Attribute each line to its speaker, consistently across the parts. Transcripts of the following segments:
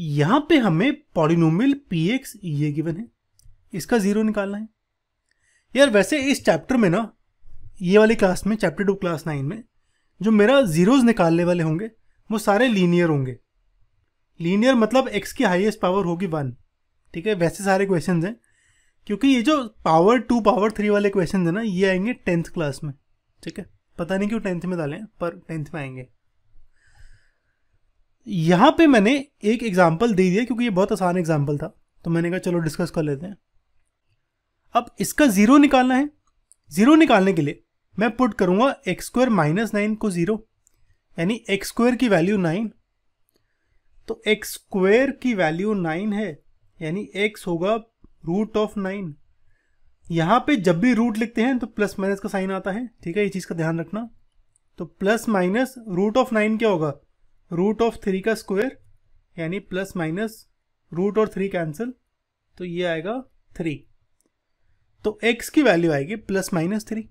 Speaker 1: यहां पे हमें पॉलिनोमियल पी एक्स ये गिवन है इसका जीरो निकालना है यार वैसे इस चैप्टर में ना ये वाली क्लास में चैप्टर टू क्लास नाइन में जो मेरा जीरोज निकालने वाले होंगे वो सारे लीनियर होंगे लीनियर मतलब एक्स की हाईएस्ट पावर होगी वन ठीक है वैसे सारे क्वेश्चन हैं क्योंकि ये जो पावर टू पावर थ्री वाले क्वेश्चन है ना ये आएंगे टेंथ क्लास में ठीक है पता नहीं क्यों टेंथ में डालें पर टेंथ में आएंगे यहाँ पे मैंने एक एग्जाम्पल दे दिया क्योंकि ये बहुत आसान एग्जाम्पल था तो मैंने कहा चलो डिस्कस कर लेते हैं अब इसका ज़ीरो निकालना है ज़ीरो निकालने के लिए मैं पुट करूँगा एक्स स्क्वायर माइनस नाइन को ज़ीरो यानी एक्स स्क्वायर की वैल्यू नाइन तो एक्स स्क्वायर की वैल्यू नाइन है यानी एक्स होगा रूट ऑफ नाइन यहाँ पे जब भी रूट लिखते हैं तो प्लस माइनस का साइन आता है ठीक है ये चीज़ का ध्यान रखना तो plus minus root of nine क्या होगा रूट ऑफ थ्री का स्क्वायर यानी प्लस माइनस रूट और थ्री कैंसिल तो ये आएगा थ्री तो एक्स की वैल्यू आएगी plus minus three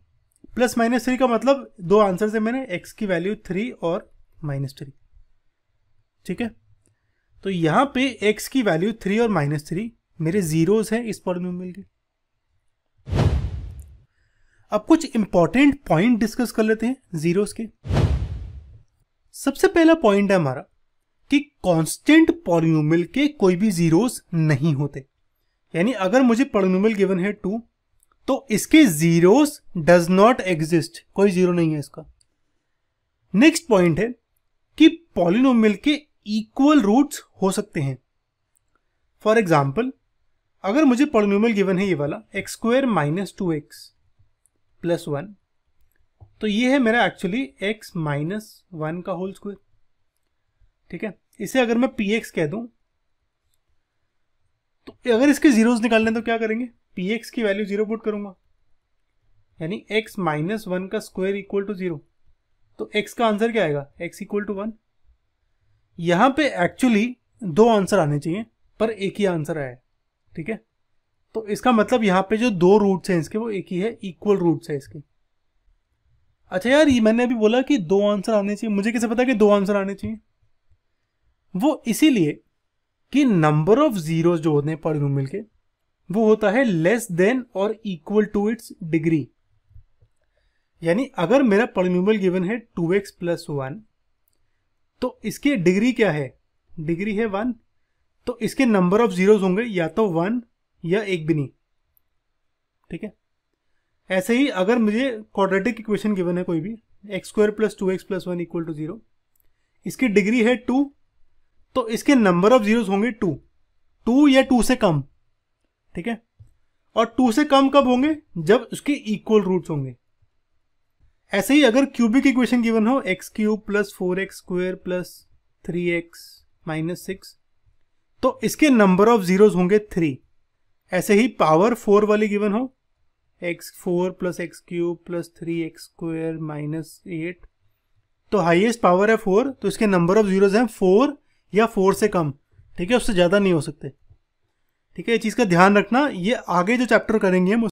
Speaker 1: plus minus three का मतलब दो आंसर से मैंने एक्स की वैल्यू थ्री और माइनस थ्री ठीक है तो यहां पे एक्स की वैल्यू थ्री और माइनस थ्री मेरे जीरोज हैं इस फॉर्मूल में मिलकर अब कुछ इंपॉर्टेंट पॉइंट डिस्कस कर लेते हैं जीरोस के सबसे पहला पॉइंट है हमारा कि कांस्टेंट पॉलिनोमियल के कोई भी जीरोस नहीं होते यानी अगर मुझे पॉलिनोमियल गिवन है टू तो इसके जीरोस डज नॉट एग्जिस्ट कोई जीरो नहीं है इसका नेक्स्ट पॉइंट है कि पॉलिनोमियल के इक्वल रूट्स हो सकते हैं फॉर एग्जाम्पल अगर मुझे पॉलिनोमियल गिवन है ये वाला x square minus two x plus one तो ये है मेरा एक्चुअली x माइनस वन का होल स्क्वायर ठीक है इसे अगर मैं पी एक्स कह दूं तो अगर इसके जीरोस निकालने तो क्या करेंगे px की वैल्यू जीरो पुट करूंगा यानी x माइनस वन का स्क्वायर इक्वल टू जीरो तो x का आंसर क्या आएगा x इक्वल टू वन यहां पे एक्चुअली दो आंसर आने चाहिए पर एक ही आंसर आया ठीक है तो इसका मतलब यहां पे जो दो रूट्स हैं इसके वो एक ही है इक्वल रूट्स है इसके अच्छा यार ये मैंने अभी बोला कि दो आंसर आने चाहिए मुझे कैसे पता कि दो आंसर आने चाहिए वो इसीलिए कि नंबर ऑफ जीरो जो होते हैं पर यूनिट मिलके वो होता है लेस देन और इक्वल टू इट्स डिग्री यानी अगर मेरा पॉलिनोमियल गिवन है टू एक्स प्लस वन तो इसकी डिग्री क्या है डिग्री है वन तो इसके नंबर ऑफ जीरोस होंगे या तो वन या एक भी नहीं ठीक है ऐसे ही अगर मुझे क्वाड्रेटिक इक्वेशन गिवन है कोई भी x square plus two x plus one equal to zero इसकी डिग्री है टू तो इसके नंबर ऑफ जीरोस होंगे टू टू या टू से कम ठीक है और टू से कम कब होंगे जब उसके इक्वल रूट्स होंगे ऐसे ही अगर क्यूबिक इक्वेशन गिवन हो x cube plus four x square plus three x minus six तो इसके नंबर ऑफ जीरोस होंगे थ्री ऐसे ही पावर फोर वाली गिवन हो x four plus x cube plus three x square minus eight तो highest power है four तो इसके नंबर ऑफ जीरोज हैं फोर या फोर से कम ठीक है उससे ज़्यादा नहीं हो सकते ठीक है ये चीज़ का ध्यान रखना ये आगे जो चैप्टर करेंगे हम